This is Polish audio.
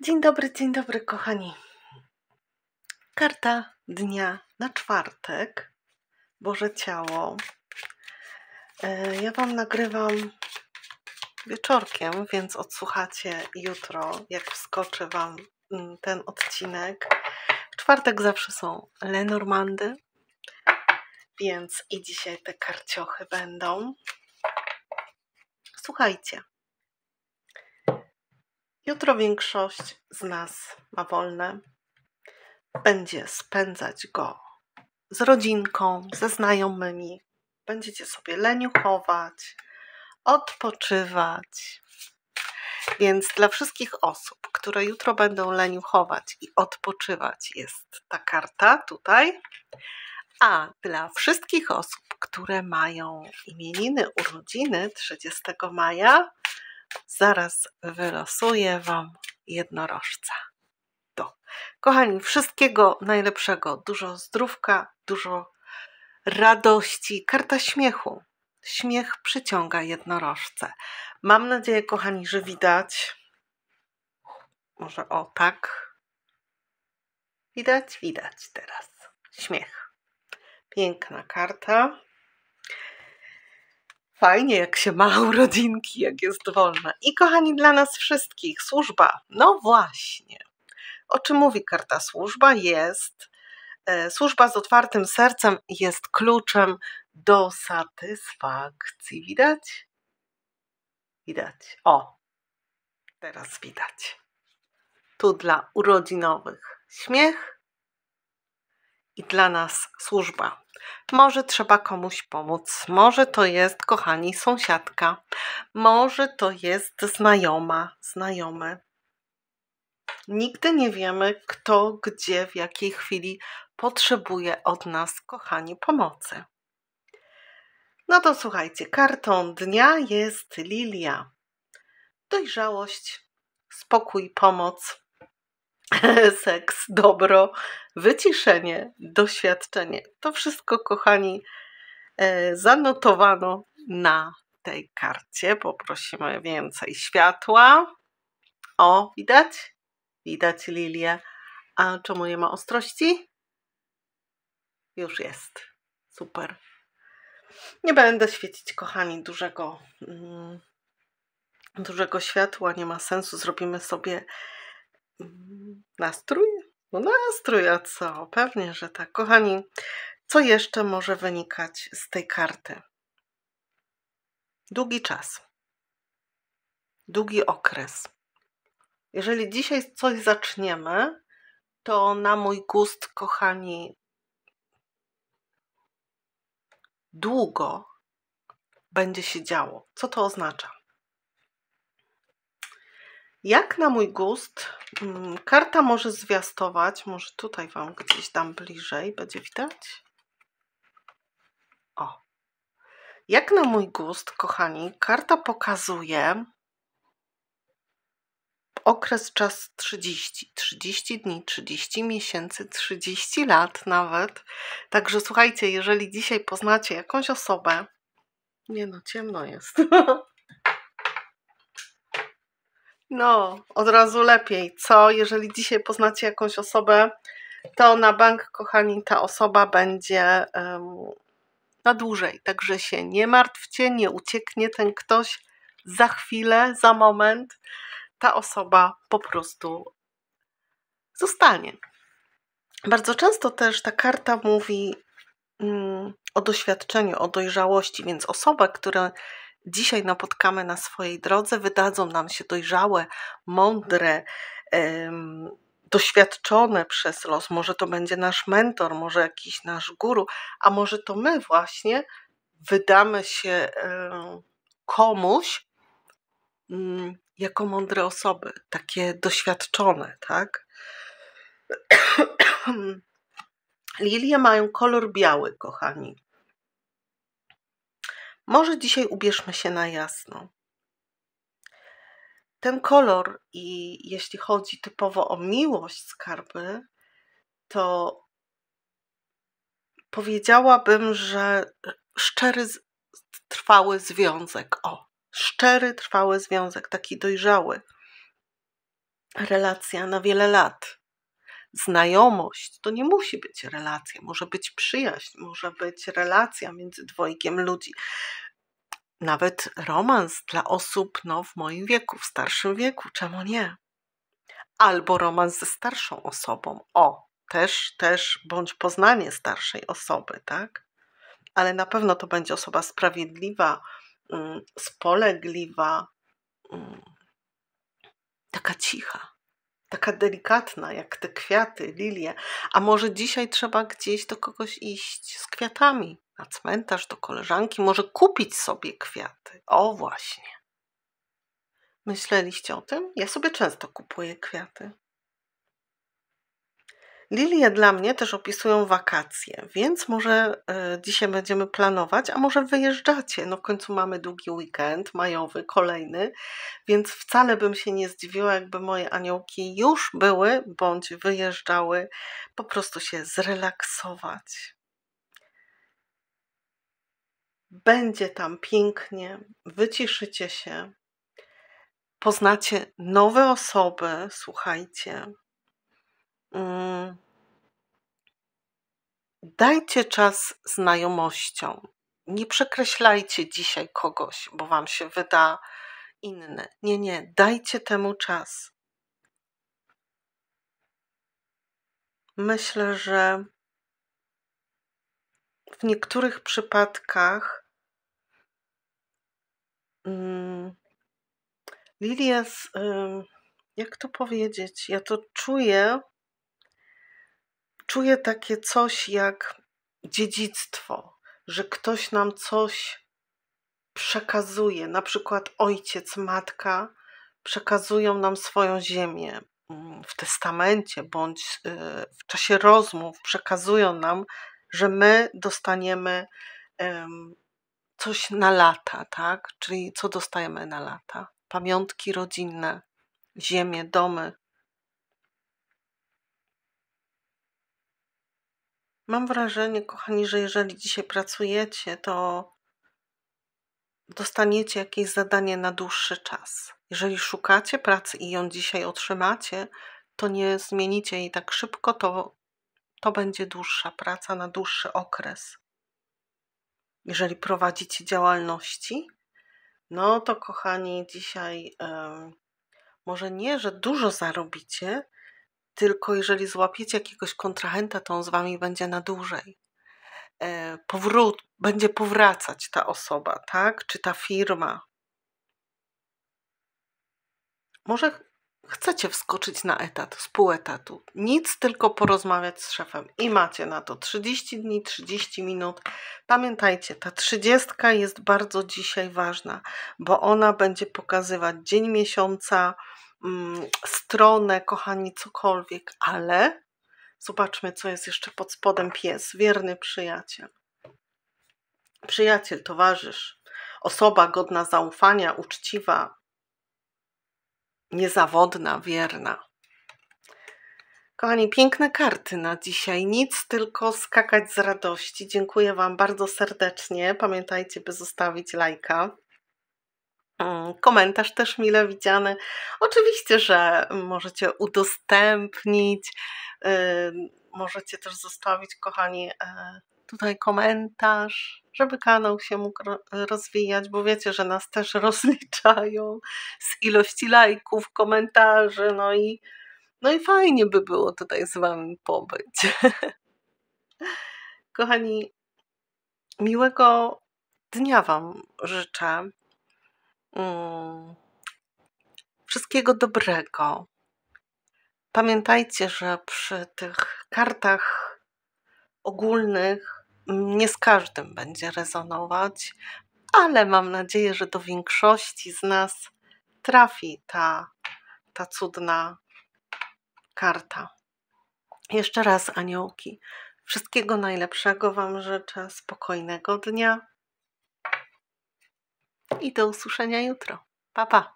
Dzień dobry, dzień dobry, kochani. Karta dnia na czwartek. Boże Ciało. E, ja Wam nagrywam wieczorkiem, więc odsłuchacie jutro, jak wskoczy Wam mm, ten odcinek. W czwartek zawsze są Lenormandy, więc i dzisiaj te karciochy będą. Słuchajcie, Jutro większość z nas ma wolne. Będzie spędzać go z rodzinką, ze znajomymi. Będziecie sobie leniuchować, odpoczywać. Więc dla wszystkich osób, które jutro będą leniuchować i odpoczywać, jest ta karta tutaj. A dla wszystkich osób, które mają imieniny, urodziny 30 maja, zaraz wylosuję Wam jednorożca. To. Kochani, wszystkiego najlepszego. Dużo zdrówka, dużo radości. Karta śmiechu. Śmiech przyciąga jednorożce. Mam nadzieję, kochani, że widać. Może o tak. Widać, widać teraz. Śmiech. Piękna karta. Fajnie, jak się ma urodzinki, jak jest wolna. I kochani, dla nas wszystkich służba. No właśnie. O czym mówi karta służba? Jest. E, służba z otwartym sercem jest kluczem do satysfakcji. Widać? Widać. O, teraz widać. Tu dla urodzinowych śmiech, i dla nas służba. Może trzeba komuś pomóc, może to jest, kochani, sąsiadka, może to jest znajoma, znajomy. Nigdy nie wiemy, kto, gdzie, w jakiej chwili potrzebuje od nas, kochani, pomocy. No to słuchajcie, kartą dnia jest lilia. Dojrzałość, spokój, pomoc, seks, dobro, wyciszenie, doświadczenie. To wszystko, kochani, e, zanotowano na tej karcie. Poprosimy więcej światła. O, widać? Widać lilię. A czemu nie ma ostrości? Już jest. Super. Nie będę świecić, kochani, dużego, mm, dużego światła. Nie ma sensu. Zrobimy sobie mm, Nastrój? No nastrój, a co? Pewnie, że tak. Kochani, co jeszcze może wynikać z tej karty? Długi czas. Długi okres. Jeżeli dzisiaj coś zaczniemy, to na mój gust, kochani, długo będzie się działo. Co to oznacza? Jak na mój gust, mm, karta może zwiastować, może tutaj Wam gdzieś tam bliżej, będzie widać? O. Jak na mój gust, kochani, karta pokazuje okres czas 30, 30 dni, 30 miesięcy, 30 lat nawet. Także słuchajcie, jeżeli dzisiaj poznacie jakąś osobę, nie no, ciemno jest. No, od razu lepiej. Co, jeżeli dzisiaj poznacie jakąś osobę, to na bank, kochani, ta osoba będzie um, na dłużej. Także się nie martwcie, nie ucieknie ten ktoś za chwilę, za moment. Ta osoba po prostu zostanie. Bardzo często też ta karta mówi um, o doświadczeniu, o dojrzałości, więc osoba, która dzisiaj napotkamy na swojej drodze, wydadzą nam się dojrzałe, mądre, doświadczone przez los. Może to będzie nasz mentor, może jakiś nasz guru, a może to my właśnie wydamy się komuś mm, jako mądre osoby, takie doświadczone, tak? Lilie mają kolor biały, kochani. Może dzisiaj ubierzmy się na jasno. Ten kolor, i jeśli chodzi typowo o miłość skarby, to powiedziałabym, że szczery, trwały związek. O, szczery, trwały związek, taki dojrzały. Relacja na wiele lat znajomość to nie musi być relacja, może być przyjaźń, może być relacja między dwojgiem ludzi. Nawet romans dla osób no, w moim wieku, w starszym wieku, czemu nie? Albo romans ze starszą osobą. O, też, też, bądź poznanie starszej osoby, tak? Ale na pewno to będzie osoba sprawiedliwa, mm, spolegliwa, mm, taka cicha taka delikatna, jak te kwiaty, lilie. A może dzisiaj trzeba gdzieś do kogoś iść z kwiatami, na cmentarz, do koleżanki, może kupić sobie kwiaty. O właśnie. Myśleliście o tym? Ja sobie często kupuję kwiaty. Lilie dla mnie też opisują wakacje, więc może e, dzisiaj będziemy planować, a może wyjeżdżacie. No w końcu mamy długi weekend, majowy, kolejny, więc wcale bym się nie zdziwiła, jakby moje aniołki już były bądź wyjeżdżały po prostu się zrelaksować. Będzie tam pięknie, wyciszycie się, poznacie nowe osoby, słuchajcie Mm. Dajcie czas znajomościom. Nie przekreślajcie dzisiaj kogoś, bo wam się wyda inny. Nie, nie, dajcie temu czas. Myślę, że w niektórych przypadkach mm, Lilia, jak to powiedzieć, ja to czuję, czuję takie coś jak dziedzictwo, że ktoś nam coś przekazuje, na przykład ojciec, matka przekazują nam swoją ziemię mm, w testamencie bądź y, w czasie rozmów przekazują nam, że my dostaniemy coś na lata, tak? Czyli co dostajemy na lata? Pamiątki rodzinne, ziemię, domy, Mam wrażenie, kochani, że jeżeli dzisiaj pracujecie, to dostaniecie jakieś zadanie na dłuższy czas. Jeżeli szukacie pracy i ją dzisiaj otrzymacie, to nie zmienicie jej tak szybko, to, to będzie dłuższa praca na dłuższy okres. Jeżeli prowadzicie działalności, no to kochani, dzisiaj yy, może nie, że dużo zarobicie, tylko jeżeli złapiecie jakiegoś kontrahenta, to on z wami będzie na dłużej. E, powrót, będzie powracać ta osoba, tak? Czy ta firma. Może chcecie wskoczyć na etat, z etatu. Nic, tylko porozmawiać z szefem. I macie na to 30 dni, 30 minut. Pamiętajcie, ta trzydziestka jest bardzo dzisiaj ważna, bo ona będzie pokazywać dzień miesiąca, Mm, stronę, kochani, cokolwiek, ale zobaczmy, co jest jeszcze pod spodem pies, wierny przyjaciel. Przyjaciel, towarzysz, osoba godna zaufania, uczciwa, niezawodna, wierna. Kochani, piękne karty na dzisiaj. Nic, tylko skakać z radości. Dziękuję Wam bardzo serdecznie. Pamiętajcie, by zostawić lajka. Mm, komentarz też mile widziany. Oczywiście, że możecie udostępnić, możecie też zostawić, kochani, e, tutaj komentarz, żeby kanał się mógł rozwijać, bo wiecie, że nas też rozliczają z ilości lajków, komentarzy, no i, no i fajnie by było tutaj z Wami pobyć. Kochani, miłego dnia Wam życzę. Mm, wszystkiego dobrego. Pamiętajcie, że przy tych kartach ogólnych nie z każdym będzie rezonować, ale mam nadzieję, że do większości z nas trafi ta, ta cudna karta. Jeszcze raz, aniołki, wszystkiego najlepszego Wam życzę, spokojnego dnia i do usłyszenia jutro. Pa, pa!